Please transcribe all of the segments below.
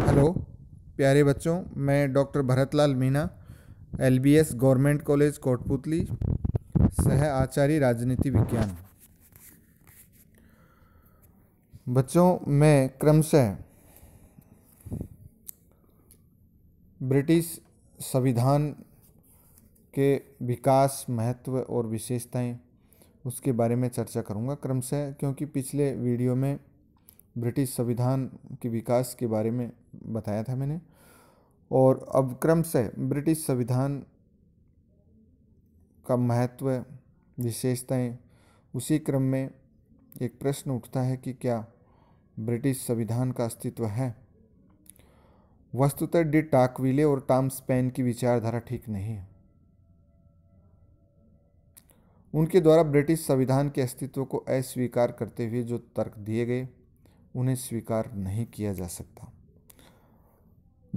Hello प्यारे बच्चों मैं doctor Bharatlal Meena LBS government college Kotputli सह आचार्य राजनीति विज्ञान बच्चों मैं क्रमशः ब्रिटिश संविधान के विकास महत्व और विशेषताएं उसके बारे में चर्चा करूंगा क्रमशः क्योंकि पिछले वीडियो में ब्रिटिश संविधान के विकास के बारे में बताया था मैंने और अब क्रम से ब्रिटिश संविधान का महत्व विशेषताएं उसी क्रम में एक प्रश्न उठता है कि क्या ब्रिटिश संविधान का अस्तित्व है वस्तुतः डी टाकविले और टाम स्पेन की विचारधारा ठीक नहीं है उनके द्वारा ब्रिटिश संविधान के अस्तित्व को अस्वीकार करते हुए जो तर्क दिए गए उन्हें स्वीकार नहीं किया जा सकता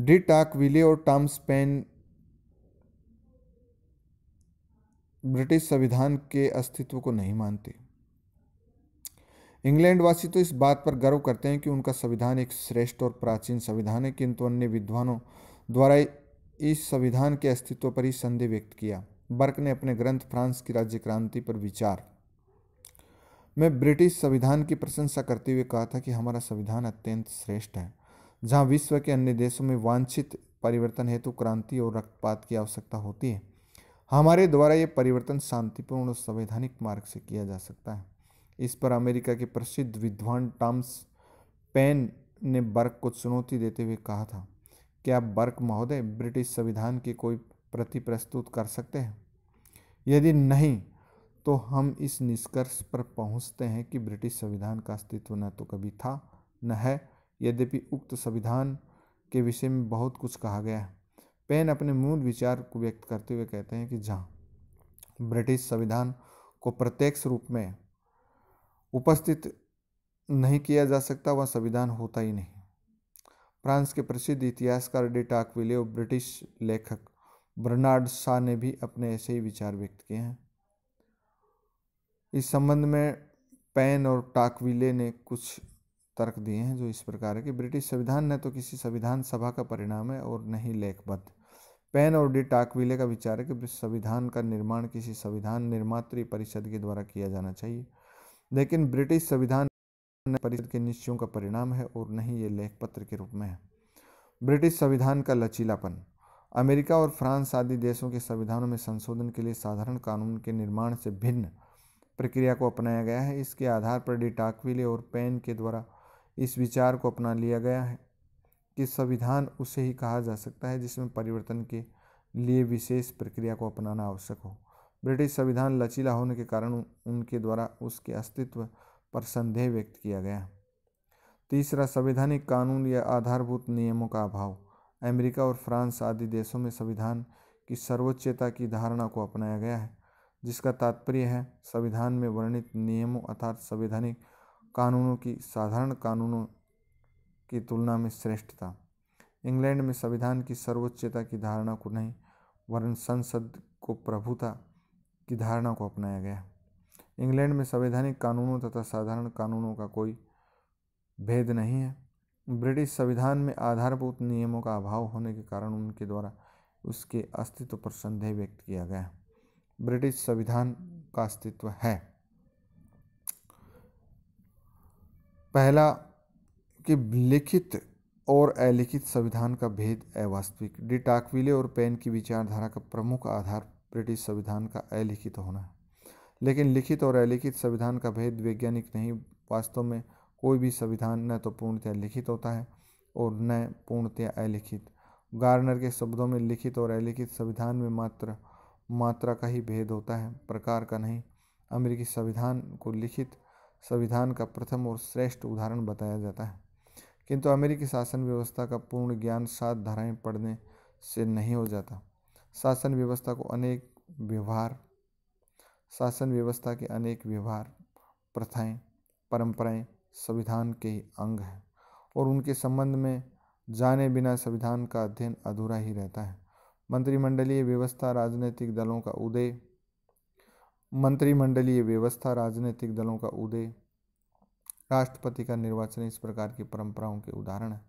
डी टाक विले और टॉम स्पेन ब्रिटिश संविधान के अस्तित्व को नहीं मानते इंग्लैंडवासी तो इस बात पर गर्व करते हैं कि उनका संविधान एक श्रेष्ठ और प्राचीन संविधान है किंतु अन्य विद्वानों द्वारा इस संविधान के अस्तित्व पर ही संदेह व्यक्त किया बर्क ने अपने ग्रंथ फ्रांस की राज्य क्रांति पर विचार मैं ब्रिटिश संविधान की प्रशंसा करते हुए कहा था कि हमारा संविधान अत्यंत श्रेष्ठ है जहाँ विश्व के अन्य देशों में वांछित परिवर्तन हेतु क्रांति और रक्तपात की आवश्यकता होती है हमारे द्वारा ये परिवर्तन शांतिपूर्ण और संवैधानिक मार्ग से किया जा सकता है इस पर अमेरिका के प्रसिद्ध विद्वान टॉम्स पेन ने बर्क को चुनौती देते हुए कहा था क्या बर्क महोदय ब्रिटिश संविधान की कोई प्रति प्रस्तुत कर सकते हैं यदि नहीं तो हम इस निष्कर्ष पर पहुंचते हैं कि ब्रिटिश संविधान का अस्तित्व न तो कभी था न है यद्यपि उक्त संविधान के विषय में बहुत कुछ कहा गया है पेन अपने मूल विचार को व्यक्त करते हुए कहते हैं कि जहाँ ब्रिटिश संविधान को प्रत्यक्ष रूप में उपस्थित नहीं किया जा सकता वह संविधान होता ही नहीं फ्रांस के प्रसिद्ध इतिहासकार डी टाकविले और ब्रिटिश लेखक बर्नार्ड शाह ने भी अपने ऐसे ही विचार व्यक्त किए हैं इस संबंध में पैन और टाकविले ने कुछ तर्क दिए हैं जो इस प्रकार है कि ब्रिटिश संविधान न तो किसी संविधान सभा का परिणाम है और न ही लेखबद्ध पेन और डी टाकविले का विचार है कि संविधान का निर्माण किसी संविधान निर्मात्री परिषद के द्वारा किया जाना चाहिए लेकिन ब्रिटिश संविधान परिषद के निश्चयों का परिणाम है और नहीं ये लेख पत्र के रूप में है ब्रिटिश संविधान का लचीलापन अमेरिका और फ्रांस आदि देशों के संविधानों में संशोधन के लिए साधारण कानून के निर्माण से भिन्न प्रक्रिया को अपनाया गया है इसके आधार पर डिटाकविले और पेन के द्वारा इस विचार को अपना लिया गया है कि संविधान उसे ही कहा जा सकता है जिसमें परिवर्तन के लिए विशेष प्रक्रिया को अपनाना आवश्यक हो ब्रिटिश संविधान लचीला होने के कारण उनके द्वारा उसके अस्तित्व पर संदेह व्यक्त किया गया तीसरा संवैधानिक कानून या आधारभूत नियमों का अभाव अमेरिका और फ्रांस आदि देशों में संविधान की सर्वोच्चता की धारणा को अपनाया गया है जिसका तात्पर्य है संविधान में वर्णित नियमों अर्थात संवैधानिक कानूनों की साधारण कानूनों की तुलना में श्रेष्ठता इंग्लैंड में संविधान की सर्वोच्चता की धारणा को नहीं वरन संसद को प्रभुता की धारणा को अपनाया गया इंग्लैंड में संवैधानिक कानूनों तथा साधारण कानूनों का कोई भेद नहीं है ब्रिटिश संविधान में आधारभूत नियमों का अभाव होने के कारण उनके द्वारा उसके अस्तित्व पर संदेह व्यक्त किया गया है ब्रिटिश संविधान का अस्तित्व है पहला कि लिखित और अलिखित संविधान का भेद अवास्तविक डी टाकविले और पेन की विचारधारा का प्रमुख आधार ब्रिटिश संविधान का अलिखित होना है लेकिन लिखित और अलिखित संविधान का भेद वैज्ञानिक नहीं वास्तव में कोई भी संविधान न तो पूर्णतया लिखित होता है और न पूर्णतया अलिखित गार्नर के शब्दों में लिखित और अलिखित संविधान में मात्र मात्रा का ही भेद होता है प्रकार का नहीं अमेरिकी संविधान को लिखित संविधान का प्रथम और श्रेष्ठ उदाहरण बताया जाता है किंतु अमेरिकी शासन व्यवस्था का पूर्ण ज्ञान सात धाराएं पढ़ने से नहीं हो जाता शासन व्यवस्था को अनेक व्यवहार शासन व्यवस्था के अनेक व्यवहार प्रथाएं परंपराएं संविधान के ही अंग हैं और उनके संबंध में जाने बिना संविधान का अध्ययन अधूरा ही रहता है मंत्रिमंडलीय व्यवस्था राजनीतिक दलों का उदय मंत्रिमंडलीय व्यवस्था राजनीतिक दलों का उदय राष्ट्रपति का निर्वाचन इस प्रकार की परंपराओं के उदाहरण है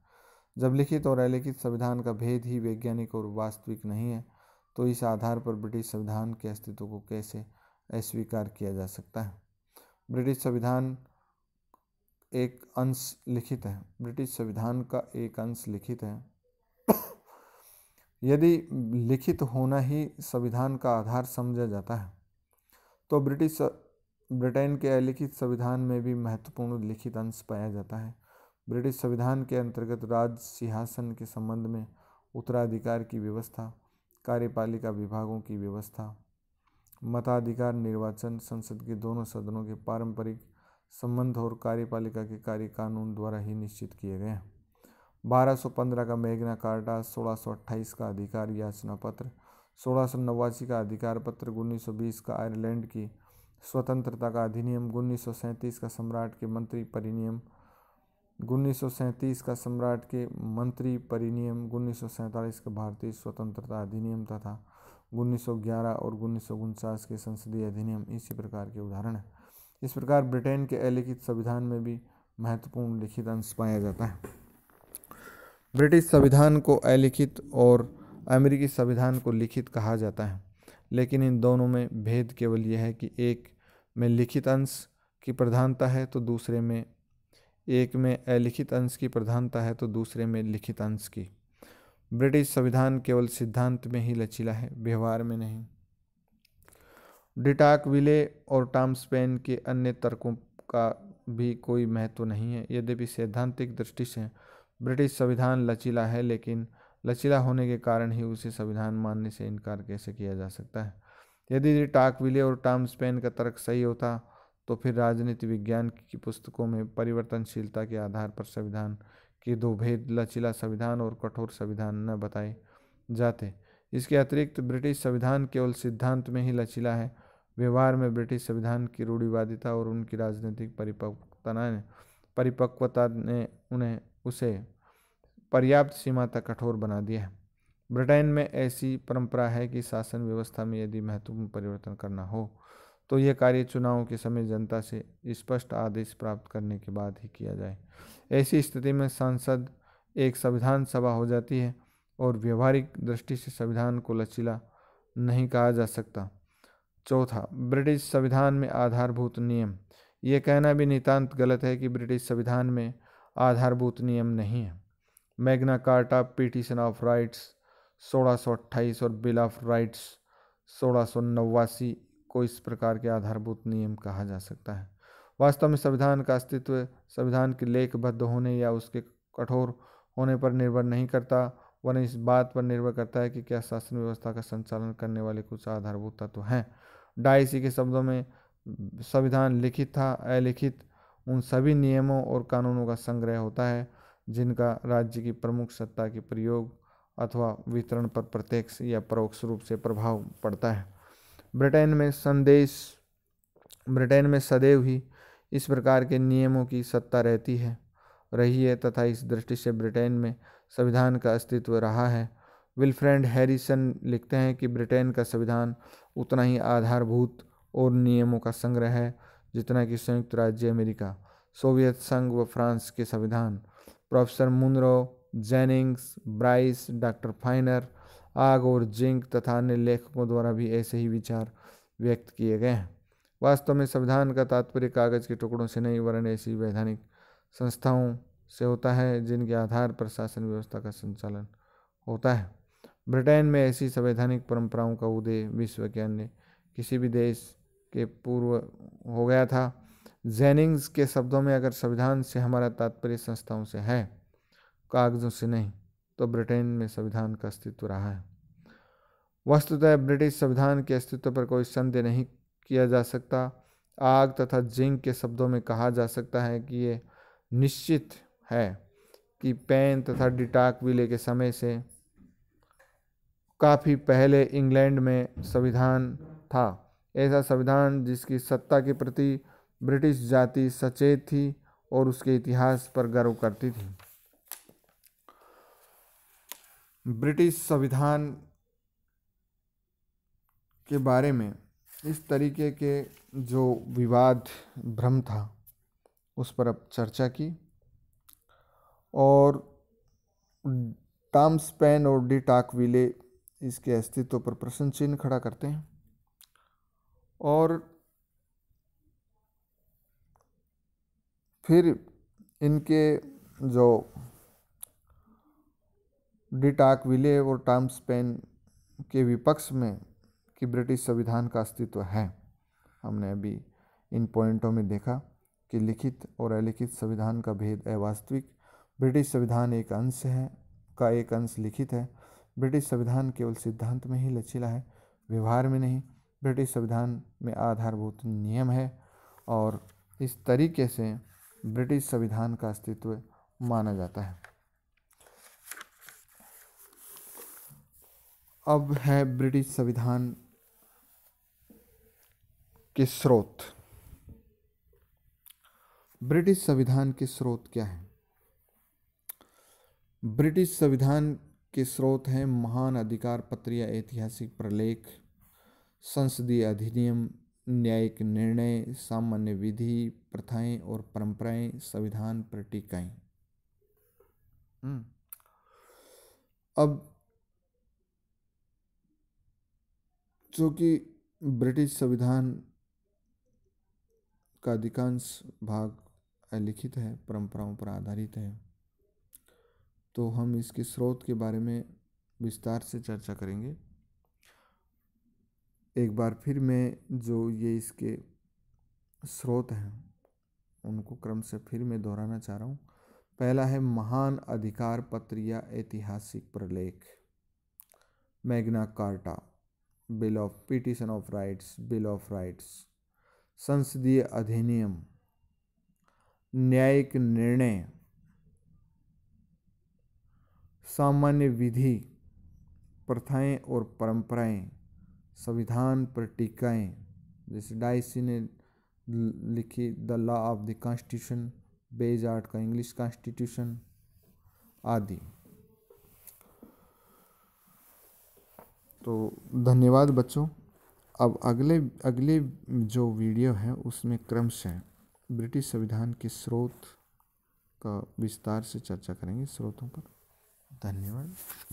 जब लिखित और अलिखित संविधान का भेद ही वैज्ञानिक और वास्तविक नहीं है तो इस आधार पर ब्रिटिश संविधान के अस्तित्व को कैसे अस्वीकार किया जा सकता है ब्रिटिश संविधान एक अंश लिखित है ब्रिटिश संविधान का एक अंश लिखित है यदि लिखित होना ही संविधान का आधार समझा जाता है तो ब्रिटिश ब्रिटेन के अलिखित संविधान में भी महत्वपूर्ण लिखित अंश पाया जाता है ब्रिटिश संविधान के अंतर्गत राज सिंहासन के संबंध में उत्तराधिकार की व्यवस्था कार्यपालिका विभागों की व्यवस्था मताधिकार निर्वाचन संसद के दोनों सदनों के पारंपरिक संबंध और कार्यपालिका के कार्य कानून द्वारा ही निश्चित किए गए हैं 1215 का मेघना कार्टा 1628 का अधिकार याचना पत्र सोलह का अधिकार पत्र 1920 का आयरलैंड की स्वतंत्रता का अधिनियम उन्नीस का सम्राट के मंत्री परिनियम उन्नीस का सम्राट के मंत्री परिनियम उन्नीस का भारतीय स्वतंत्रता अधिनियम तथा 1911 और उन्नीस के संसदीय अधिनियम इसी प्रकार के उदाहरण हैं इस प्रकार ब्रिटेन के अलिखित संविधान में भी महत्वपूर्ण लिखित अंश पाया जाता है ब्रिटिश संविधान को अलिखित और अमेरिकी संविधान को लिखित कहा जाता है लेकिन इन दोनों में भेद केवल यह है कि एक में लिखित अंश की प्रधानता है तो दूसरे में एक में अलिखित अंश की प्रधानता है तो दूसरे में लिखित अंश की ब्रिटिश संविधान केवल सिद्धांत में ही लचीला है व्यवहार में नहीं डिटाक विले और टॉम्स के अन्य तर्कों का भी कोई महत्व नहीं है यद्यपि सैद्धांतिक दृष्टि से ब्रिटिश संविधान लचीला है लेकिन लचीला होने के कारण ही उसे संविधान मानने से इनकार कैसे किया जा सकता है यदि टाकविले और टॉम स्पेन का तर्क सही होता तो फिर राजनीति विज्ञान की पुस्तकों में परिवर्तनशीलता के आधार पर संविधान के दो भेद लचीला संविधान और कठोर संविधान न बताए जाते इसके अतिरिक्त ब्रिटिश संविधान केवल सिद्धांत में ही लचीला है व्यवहार में ब्रिटिश संविधान की रूढ़िवादिता और उनकी राजनीतिक परिपक्वता ने परिपक्वता ने उन्हें उसे पर्याप्त सीमा तक कठोर बना दिया है ब्रिटेन में ऐसी परंपरा है कि शासन व्यवस्था में यदि महत्वपूर्ण परिवर्तन करना हो तो यह कार्य चुनाव के समय जनता से स्पष्ट आदेश प्राप्त करने के बाद ही किया जाए ऐसी स्थिति में सांसद एक संविधान सभा हो जाती है और व्यवहारिक दृष्टि से संविधान को लचीला नहीं कहा जा सकता चौथा ब्रिटिश संविधान में आधारभूत नियम ये कहना भी नितांत गलत है कि ब्रिटिश संविधान में आधारभूत नियम नहीं है Magna Carta petition of rights सोलह और बिल ऑफ राइट्स सोलह को इस प्रकार के आधारभूत नियम कहा जा सकता है वास्तव में संविधान का अस्तित्व संविधान के लेखबद्ध होने या उसके कठोर होने पर निर्भर नहीं करता वरन इस बात पर निर्भर करता है कि क्या शासन व्यवस्था का संचालन करने वाले कुछ आधारभूत तत्व तो हैं डाइसी के शब्दों में संविधान लिखित था अलिखित उन सभी नियमों और कानूनों का संग्रह होता है जिनका राज्य की प्रमुख सत्ता के प्रयोग अथवा वितरण पर प्रत्यक्ष या परोक्ष रूप से प्रभाव पड़ता है ब्रिटेन में संदेश ब्रिटेन में सदैव ही इस प्रकार के नियमों की सत्ता रहती है रही है तथा इस दृष्टि से ब्रिटेन में संविधान का अस्तित्व रहा है विलफ्रेंड हैरिसन लिखते हैं कि ब्रिटेन का संविधान उतना ही आधारभूत और नियमों का संग्रह है जितना कि संयुक्त राज्य अमेरिका सोवियत संघ व फ्रांस के संविधान professor Munro Jennings Bryce doctor Finer Ogg और जिंक तथा अन्य लेखकों द्वारा भी ऐसे ही विचार व्यक्त किए गए हैं वास्तव में संविधान का तात्पर्य कागज़ के टुकड़ों से नहीं वरण ऐसी वैधानिक संस्थाओं से होता है जिनके आधार पर शासन व्यवस्था का संचालन होता है ब्रिटेन में ऐसी संवैधानिक परंपराओं का उदय विश्व के अन्य किसी भी देश के पूर्व हो गया था जेनिंग्स के शब्दों में अगर संविधान से हमारा तात्पर्य संस्थाओं से है कागजों से नहीं तो ब्रिटेन में संविधान का अस्तित्व रहा है वस्तुतः ब्रिटिश संविधान के अस्तित्व पर कोई संदेह नहीं किया जा सकता आग तथा जिंक के शब्दों में कहा जा सकता है कि ये निश्चित है कि पेन तथा डिटाक विले के समय से काफ़ी पहले इंग्लैंड में संविधान था ऐसा संविधान जिसकी सत्ता के प्रति ब्रिटिश जाति सचेत थी और उसके इतिहास पर गर्व करती थी ब्रिटिश संविधान के बारे में इस तरीके के जो विवाद भ्रम था उस पर अब चर्चा की और टाम्स पैन और डी टाकविले इसके अस्तित्व पर प्रश्न चिन्ह खड़ा करते हैं और फिर इनके जो डिटाक विले और टाइम स्पेन के विपक्ष में कि ब्रिटिश संविधान का अस्तित्व है हमने अभी इन पॉइंटों में देखा कि लिखित और अलिखित संविधान का भेद अवास्तविक ब्रिटिश संविधान एक अंश है का एक अंश लिखित है ब्रिटिश संविधान केवल सिद्धांत में ही लचीला है व्यवहार में नहीं ब्रिटिश संविधान में आधारभूत नियम है और इस तरीके से ब्रिटिश संविधान का अस्तित्व माना जाता है अब है ब्रिटिश संविधान के स्रोत ब्रिटिश संविधान के स्रोत क्या हैं ब्रिटिश संविधान के स्रोत हैं महान अधिकार पत्र या ऐतिहासिक प्रलेख संसदीय अधिनियम न्यायिक निर्णय सामान्य विधि प्रथाएं और परंपराएं संविधान पर टीकाएं हम्म। अब चूंकि ब्रिटिश संविधान का अधिकांश भाग अलिखित है परंपराओं पर आधारित है तो हम इसके स्रोत के बारे में विस्तार से चर्चा करेंगे एक बार फिर मैं जो ये इसके स्रोत हैं उनको क्रम से फिर मैं दोहराना चाह रहा हूँ पहला है महान अधिकार पत्र या ऐतिहासिक प्रलेख Magna Carta bill of petition of rights bill of rights संसदीय अधिनियम न्यायिक निर्णय सामान्य विधि प्रथाएं और परंपराएं संविधान पर टीकाएं जैसे डाइसी ने लिखी the law of the constitution आर्ट का इंग्लिश कॉन्स्टिट्यूशन आदि तो धन्यवाद बच्चों अब अगले अगले जो वीडियो है उसमें क्रमशः ब्रिटिश संविधान के स्रोत का विस्तार से चर्चा करेंगे स्रोतों पर धन्यवाद